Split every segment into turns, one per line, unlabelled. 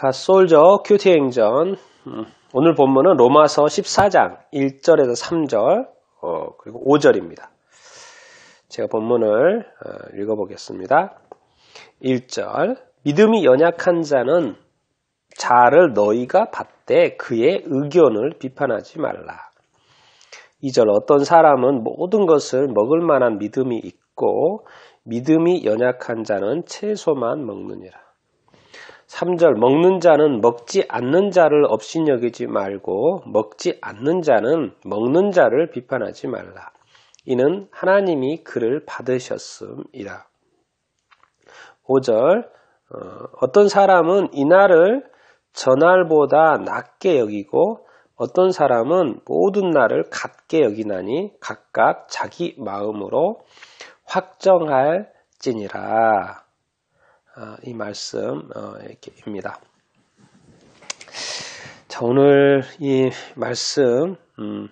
가솔저 큐티 행전 음, 오늘 본문은 로마서 14장 1절에서 3절 어, 그리고 5절입니다. 제가 본문을 어, 읽어보겠습니다. 1절 믿음이 연약한 자는 자를 너희가 받되 그의 의견을 비판하지 말라. 2절 어떤 사람은 모든 것을 먹을 만한 믿음이 있고 믿음이 연약한 자는 채소만 먹느니라. 3절 먹는 자는 먹지 않는 자를 업신여기지 말고 먹지 않는 자는 먹는 자를 비판하지 말라. 이는 하나님이 그를 받으셨음이라. 5절 어, 떤 사람은 이날을 전날보다 낮게 여기고 어떤 사람은 모든 날을 같게 여기나니 각각 자기 마음으로 확정할지니라. 아, 이 말씀입니다. 어, 자, 오늘 이 말씀을 음,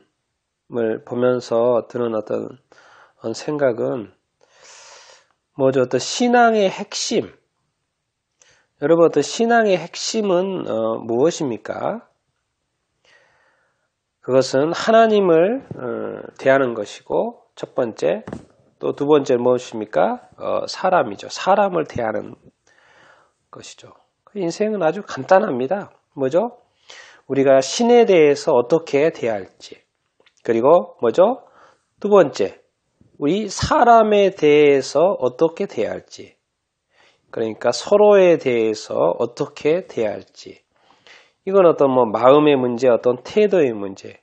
보면서 드는 어떤 어, 생각은 뭐죠? 어떤 신앙의 핵심. 여러분, 어떤 신앙의 핵심은 어, 무엇입니까? 그것은 하나님을 대하는 것이고, 첫 번째, 또 두 번째 무엇입니까? 어, 사람이죠. 사람을 대하는 것이죠. 그 인생은 아주 간단합니다. 뭐죠? 우리가 신에 대해서 어떻게 대할지. 그리고 뭐죠? 두 번째, 우리 사람에 대해서 어떻게 대할지. 그러니까 서로에 대해서 어떻게 대할지. 이건 어떤 뭐 마음의 문제, 어떤 태도의 문제.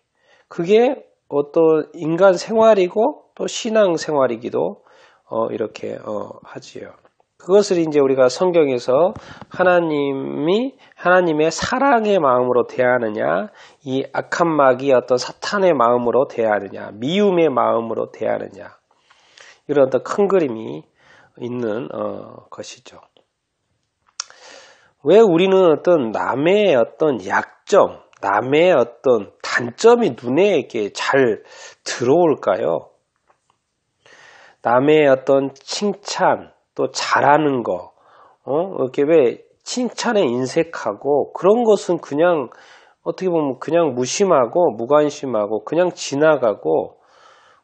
그게 어떤 인간 생활이고 또 신앙 생활이기도 어, 이렇게 어, 하지요. 그것을 이제 우리가 성경에서 하나님이 하나님의 사랑의 마음으로 대하느냐, 이 악한 마귀 어떤 사탄의 마음으로 대하느냐, 미움의 마음으로 대하느냐 이런 어떤 큰 그림이 있는 어, 것이죠. 왜 우리는 어떤 남의 어떤 약점, 남의 어떤 단점이 눈에 이렇게 잘 들어올까요? 남의 어떤 칭찬, 또 잘하는 거, 어, 이렇게 왜 칭찬에 인색하고 그런 것은 그냥 어떻게 보면 그냥 무심하고 무관심하고 그냥 지나가고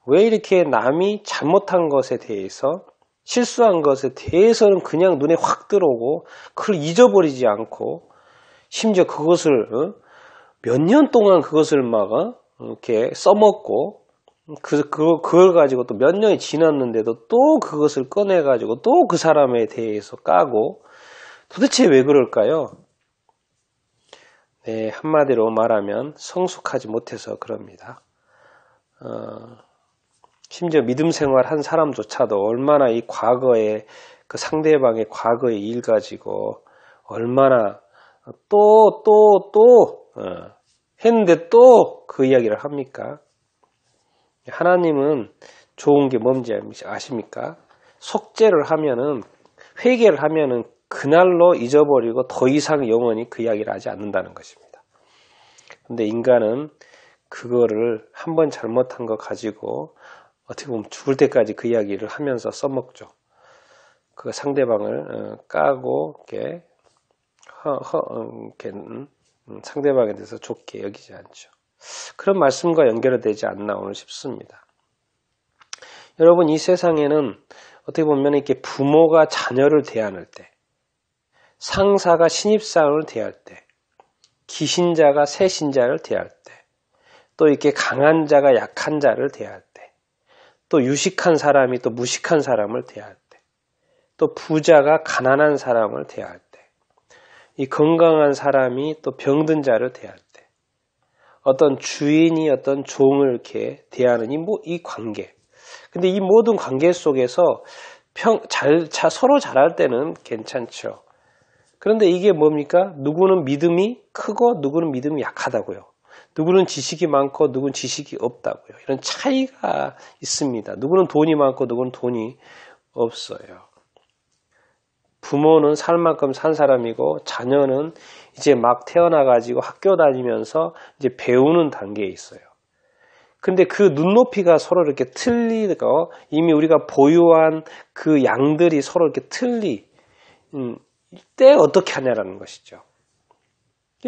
왜 이렇게 남이 잘못한 것에 대해서 실수한 것에 대해서는 그냥 눈에 확 들어오고 그걸 잊어버리지 않고 심지어 그것을 어? 몇년 동안 그것을 막 어? 이렇게 써먹고 그, 그, 그걸 가지고 또 몇 년이 지났는데도 또 그것을 꺼내가지고 또 그 사람에 대해서 까고 도대체 왜 그럴까요? 네, 한마디로 말하면 성숙하지 못해서 그럽니다. 어, 심지어 믿음 생활 한 사람조차도 얼마나 이 과거에 그 상대방의 과거의 일 가지고 얼마나 또, 또, 또, 어, 했는데 또 그 이야기를 합니까? 하나님은 좋은 게 뭔지 아십니까? 속죄를 하면은 회개를 하면은 그날로 잊어버리고 더 이상 영원히 그 이야기를 하지 않는다는 것입니다. 근데 인간은 그거를 한번 잘못한 거 가지고 어떻게 보면 죽을 때까지 그 이야기를 하면서 써먹죠. 그 상대방을 어, 까고 이렇게, 허, 허, 어, 이렇게 음, 상대방에 대해서 좋게 여기지 않죠. 그런 말씀과 연결되지 않나 오늘 싶습니다. 여러분 이 세상에는 어떻게 보면 이렇게 부모가 자녀를 대하는 때, 상사가 신입사원을 대할 때, 기신자가 새신자를 대할 때, 또 이렇게 강한 자가 약한 자를 대할 때, 또 유식한 사람이 또 무식한 사람을 대할 때, 또 부자가 가난한 사람을 대할 때, 이 건강한 사람이 또 병든 자를 대할 때, 어떤 주인이 어떤 종을 이렇게 대하는 이, 뭐, 이 관계. 근데 이 모든 관계 속에서 평, 잘, 자, 서로 잘할 때는 괜찮죠. 그런데 이게 뭡니까? 누구는 믿음이 크고 누구는 믿음이 약하다고요. 누구는 지식이 많고 누구는 지식이 없다고요. 이런 차이가 있습니다. 누구는 돈이 많고 누구는 돈이 없어요. 부모는 살 만큼 산 사람이고 자녀는 이제 막 태어나 가지고 학교 다니면서 이제 배우는 단계에 있어요. 근데 그 눈높이가 서로 이렇게 틀리고 이미 우리가 보유한 그 양들이 서로 이렇게 틀리 음, 때 어떻게 하냐라는 것이죠.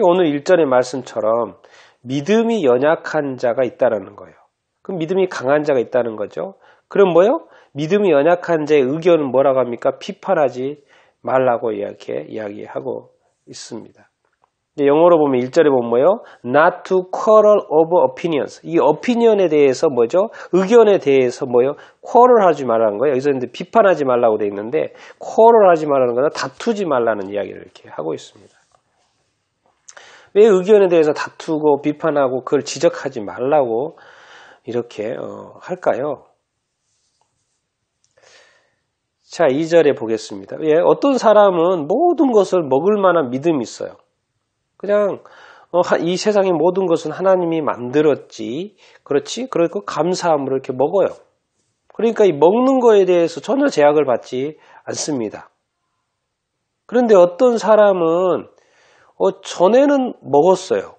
오늘 일전의 말씀처럼 믿음이 연약한 자가 있다라는 거예요. 그럼 믿음이 강한 자가 있다는 거죠. 그럼 뭐요? 믿음이 연약한 자의 의견은 뭐라고 합니까? 비판하지 말라고 이렇게 이야기하고 있습니다. 영어로 보면 1절에 보면 뭐예요? Not to quarrel over opinions. 이 opinion에 대해서 뭐죠? 의견에 대해서 뭐예요? quarrel 하지 말라는 거예요. 여기서 근데 비판하지 말라고 돼 있는데 quarrel 하지 말라는 거는 다투지 말라는 이야기를 이렇게 하고 있습니다. 왜 의견에 대해서 다투고 비판하고 그걸 지적하지 말라고 이렇게 어, 할까요? 자, 2절에 보겠습니다. 예, 어떤 사람은 모든 것을 먹을 만한 믿음이 있어요. 그냥 어, 이 세상의 모든 것은 하나님이 만들었지. 그렇지? 그러니 감사함으로 이렇게 먹어요. 그러니까 이 먹는 거에 대해서 전혀 제약을 받지 않습니다. 그런데 어떤 사람은 어, 전에는 먹었어요.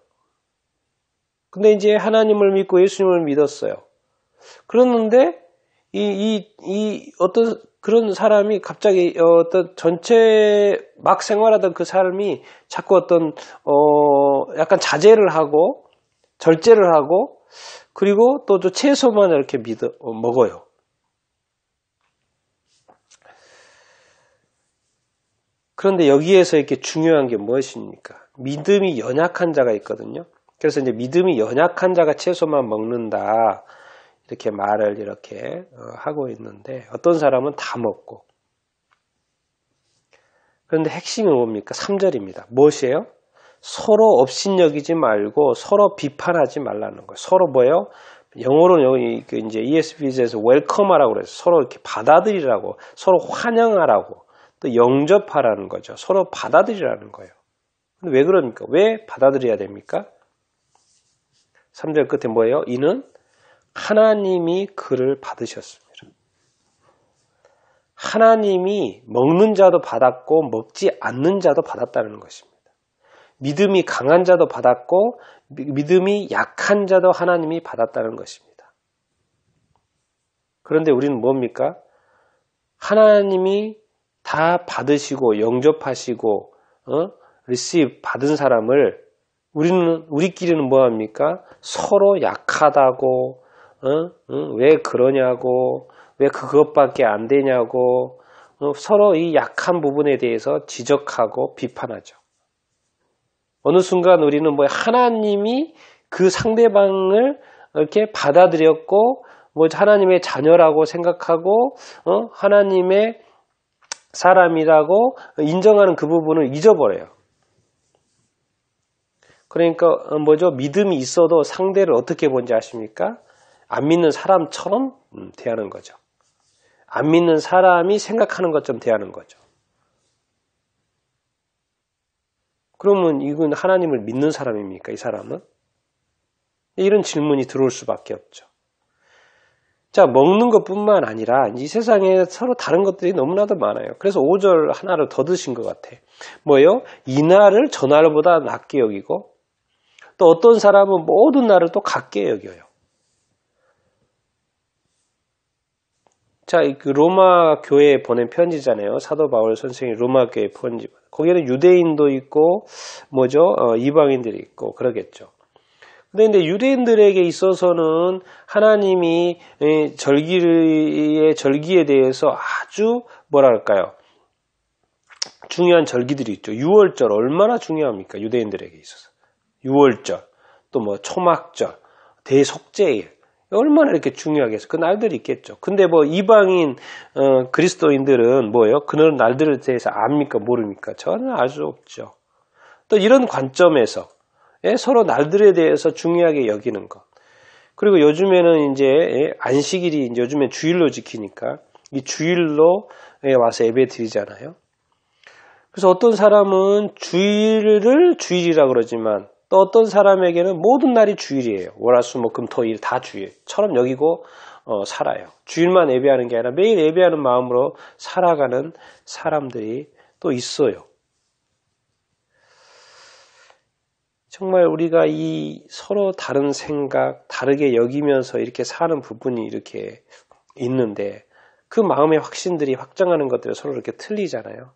근데 이제 하나님을 믿고 예수님을 믿었어요. 그러데 이, 이, 이 어떤 그런 사람이 갑자기 어, 어떤 전체 막 생활하던 그사람이 자꾸 어떤 어 약간 자제를 하고 절제를 하고 그리고 또 채소만 이렇게 믿어 어, 먹어요. 그런데 여기에서 이렇게 중요한 게 무엇입니까? 믿음이 연약한 자가 있거든요. 그래서 이제 믿음이 연약한 자가 채소만 먹는다. 이렇게 말을 이렇게 어, 하고 있는데 어떤 사람은 다 먹고 그런데 핵심이 뭡니까? 3절입니다. 무엇이에요? 서로 업신여기지 말고 서로 비판하지 말라는 거예요. 서로 뭐예요? 영어로는 여기 그 이제 ESV에서 웰컴하라고 그래서 서로 이렇게 받아들이라고 서로 환영하라고 또 영접하라는 거죠. 서로 받아들이라는 거예요. 근데 왜 그럽니까? 왜 받아들여야 됩니까? 3절 끝에 뭐예요? 이는 하나님이 그를 받으셨습니다. 하나님이 먹는 자도 받았고 먹지 않는 자도 받았다는 것입니다. 믿음이 강한 자도 받았고 믿음이 약한 자도 하나님이 받았다는 것입니다. 그런데 우리는 뭡니까? 하나님이 다 받으시고 영접하시고 어? 리시브 받은 사람을 우리는 우리끼리는 뭐 합니까? 서로 약하다고 어? 왜 그러냐고, 왜 그것밖에 안 되냐고, 어? 서로 이 약한 부분에 대해서 지적하고 비판하죠. 어느 순간 우리는 뭐 하나님이 그 상대방을 이렇게 받아들였고, 뭐 하나님의 자녀라고 생각하고, 어? 하나님의 사람이라고 인정하는 그 부분을 잊어버려요. 그러니까 뭐죠? 믿음이 있어도 상대를 어떻게 본지 아십니까? 안 믿는 사람처럼 음, 대하는 거죠. 안 믿는 사람이 생각하는 것처럼 대하는 거죠. 그러면 이건 하나님을 믿는 사람입니까? 이 사람은? 이런 질문이 들어올 수밖에 없죠. 자, 먹는 것 뿐만 아니라 이 세상에 서로 다른 것들이 너무나도 많아요. 그래서 5절 하나를 더 드신 것 같아. 뭐요? 이날을 저날보다 낫게 여기고 또 어떤 사람은 모든 날을 또 같게 여겨요. 자, 그 로마 교회에 보낸 편지잖아요. 사도 바울 선생이 로마 교회 편지. 거기는 에 유대인도 있고, 뭐죠? 어, 이방인들이 있고, 그러겠죠. 그런데 유대인들에게 있어서는 하나님이 절기의 절기에 대해서 아주 뭐랄까요? 중요한 절기들이 있죠. 6월절 얼마나 중요합니까? 유대인들에게 있어서. 6월절, 또 뭐 초막절, 대속죄일, 얼마나 이렇게 중요하겠어. 그 날들이 있겠죠. 근데 뭐 이방인 어, 그리스도인들은 뭐예요? 그런 날들에 대해서 압니까 모릅니까? 저는 알 수 없죠. 또 이런 관점에서 예? 서로 날들에 대해서 중요하게 여기는 것. 그리고 요즘에는 이제 예? 안식일이 이제 요즘에 주일로 지키니까 이 주일로 예? 와서 예배 드리잖아요. 그래서 어떤 사람은 주일을 주일이라 그러지만 또 어떤 사람에게는 모든 날이 주일이에요. 월화수목금 뭐 토일 다 주일처럼 여기고 어, 살아요. 주일만 예배하는 게 아니라 매일 예배하는 마음으로 살아가는 사람들이 또 있어요. 정말 우리가 이 서로 다른 생각, 다르게 여기면서 이렇게 사는 부분이 이렇게 있는데 그 마음의 확신들이 확장하는 것들이 서로 이렇게 틀리잖아요.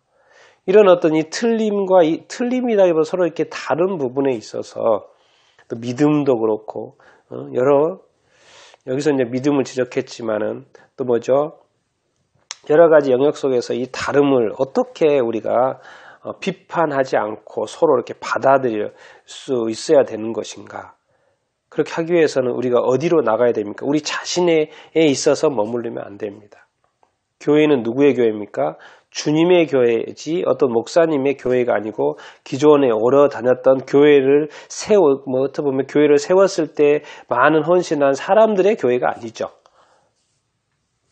이런 어떤 이 틀림과 이 틀림이라기보다 서로 이렇게 다른 부분에 있어서 또 믿음도 그렇고 어, 여러 여기서 이제 믿음을 지적했지만은 또 뭐죠? 여러 가지 영역 속에서 이 다름을 어떻게 우리가 어, 비판하지 않고 서로 이렇게 받아들일 수 있어야 되는 것인가? 그렇게 하기 위해서는 우리가 어디로 나가야 됩니까? 우리 자신에 있어서 머물르면 안 됩니다. 교회는 누구의 교회입니까? 주님의 교회지 어떤 목사님의 교회가 아니고 기존에 오래 다녔던 교회를 세워 뭐 어떻게 보면 교회를 세웠을 때 많은 헌신한 사람들의 교회가 아니죠.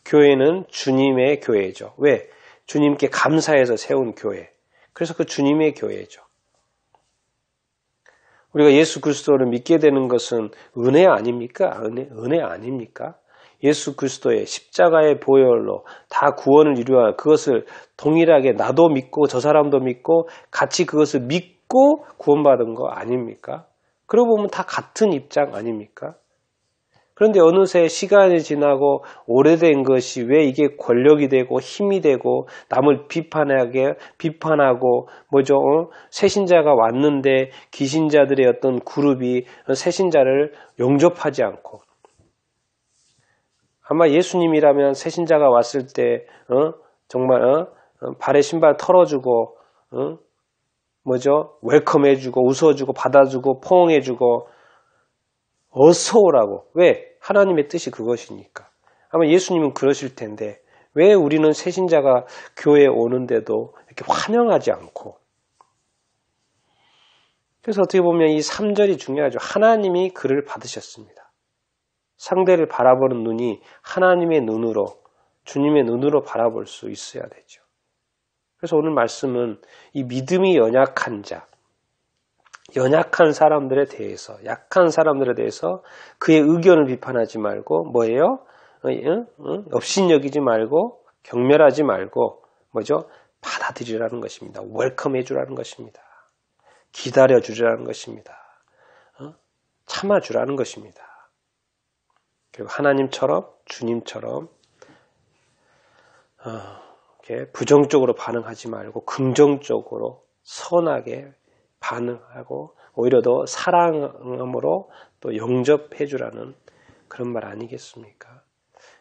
교회는 주님의 교회죠. 왜? 주님께 감사해서 세운 교회. 그래서 그 주님의 교회죠. 우리가 예수 그리스도를 믿게 되는 것은 은혜 아닙니까? 은혜, 은혜 아닙니까? 예수 그리스도의 십자가의 보혈로 다 구원을 이루어 그것을 동일하게 나도 믿고 저 사람도 믿고 같이 그것을 믿고 구원받은 거 아닙니까? 그러고 보면 다 같은 입장 아닙니까? 그런데 어느새 시간이 지나고 오래된 것이 왜 이게 권력이 되고 힘이 되고 남을 비판하게 비판하고 뭐죠 어? 새신자가 왔는데 귀신자들의 어떤 그룹이 새신자를 용접하지 않고 아마 예수님이라면 새신자가 왔을 때 어? 정말 어? 어? 발에 신발 털어주고 어? 뭐죠? 웰컴해주고 웃어주고 받아주고 포옹해주고 어서 오라고 왜? 하나님의 뜻이 그것이니까 아마 예수님은 그러실 텐데 왜 우리는 새신자가 교회에 오는데도 이렇게 환영하지 않고 그래서 어떻게 보면 이 3절이 중요하죠. 하나님이 그를 받으셨습니다. 상대를 바라보는 눈이 하나님의 눈으로, 주님의 눈으로 바라볼 수 있어야 되죠. 그래서 오늘 말씀은 이 믿음이 연약한 자, 연약한 사람들에 대해서, 약한 사람들에 대해서 그의 의견을 비판하지 말고, 뭐예요? 업신여기지 어, 예? 어? 말고, 경멸하지 말고, 뭐죠? 받아들이라는 것입니다. 웰컴해 주라는 것입니다. 기다려 주라는 것입니다. 어? 참아 주라는 것입니다. 그리고 하나님처럼 주님처럼 어, 이렇게 부정적으로 반응하지 말고 긍정적으로 선하게 반응하고 오히려 더 사랑함으로 또 영접해주라는 그런 말 아니겠습니까?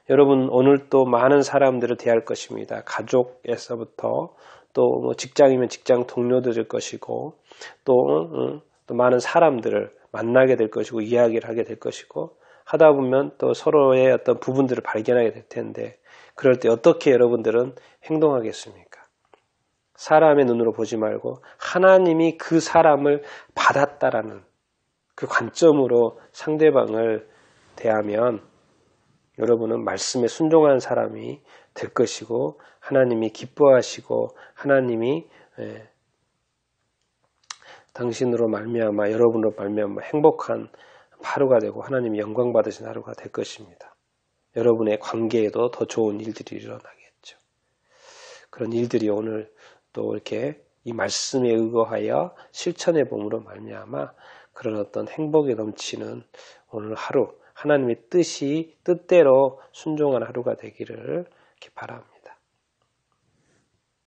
여러분 오늘 또 많은 사람들을 대할 것입니다. 가족에서부터 또뭐 직장이면 직장 동료들일 것이고 또, 또 많은 사람들을 만나게 될 것이고 이야기를 하게 될 것이고 하다 보면 또 서로의 어떤 부분들을 발견하게 될 텐데 그럴 때 어떻게 여러분들은 행동하겠습니까? 사람의 눈으로 보지 말고 하나님이 그 사람을 받았다라는 그 관점으로 상대방을 대하면 여러분은 말씀에 순종한 사람이 될 것이고 하나님이 기뻐하시고 하나님이 예, 당신으로 말미암아 여러분으로 말미암아 행복한 하루가 되고 하나님이 영광 받으신 하루가 될 것입니다. 여러분의 관계에도 더 좋은 일들이 일어나겠죠. 그런 일들이 오늘 또 이렇게 이 말씀에 의거하여 실천의 봄으로 말미암아 그런 어떤 행복이 넘치는 오늘 하루 하나님의 뜻이 뜻대로 순종한 하루가 되기를 바랍니다.